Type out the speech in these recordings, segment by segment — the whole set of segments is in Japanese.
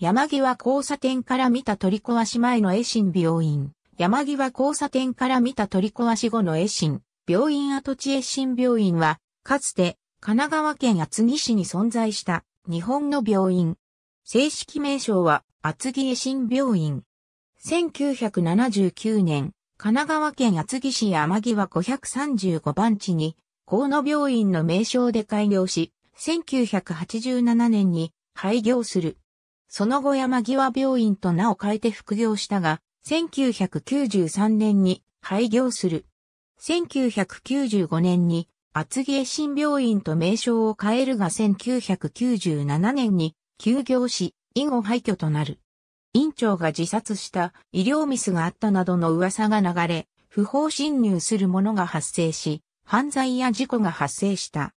山際交差点から見た取り壊し前の衛新病院、山際交差点から見た取り壊し後の衛新、病院跡地衛新病院は、かつて神奈川県厚木市に存在した日本の病院。正式名称は厚木衛新病院。1979年、神奈川県厚木市山際535番地に、河野病院の名称で開業し、1987年に廃業する。その後山際病院と名を変えて副業したが、1993年に廃業する。1995年に厚木江新病院と名称を変えるが1997年に休業し、以後廃墟となる。院長が自殺した医療ミスがあったなどの噂が流れ、不法侵入する者が発生し、犯罪や事故が発生した。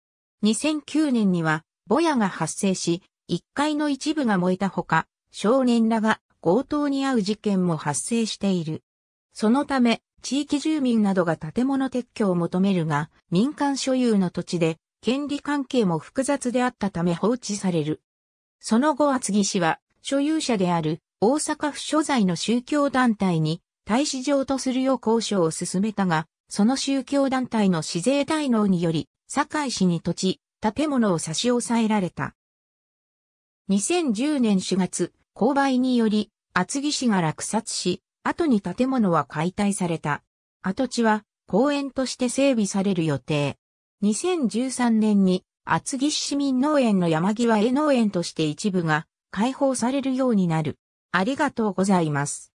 2009年には、ボヤが発生し、1階の一部が燃えたほか、少年らが強盗に遭う事件も発生している。そのため、地域住民などが建物撤去を求めるが、民間所有の土地で、権利関係も複雑であったため放置される。その後厚木市は、所有者である大阪府所在の宗教団体に、大使城とするよう交渉を進めたが、その宗教団体の市税滞納により、堺市に土地、建物を差し押さえられた。2010年4月、勾配により、厚木市が落札し、後に建物は解体された。跡地は公園として整備される予定。2013年に厚木市民農園の山際営農園として一部が開放されるようになる。ありがとうございます。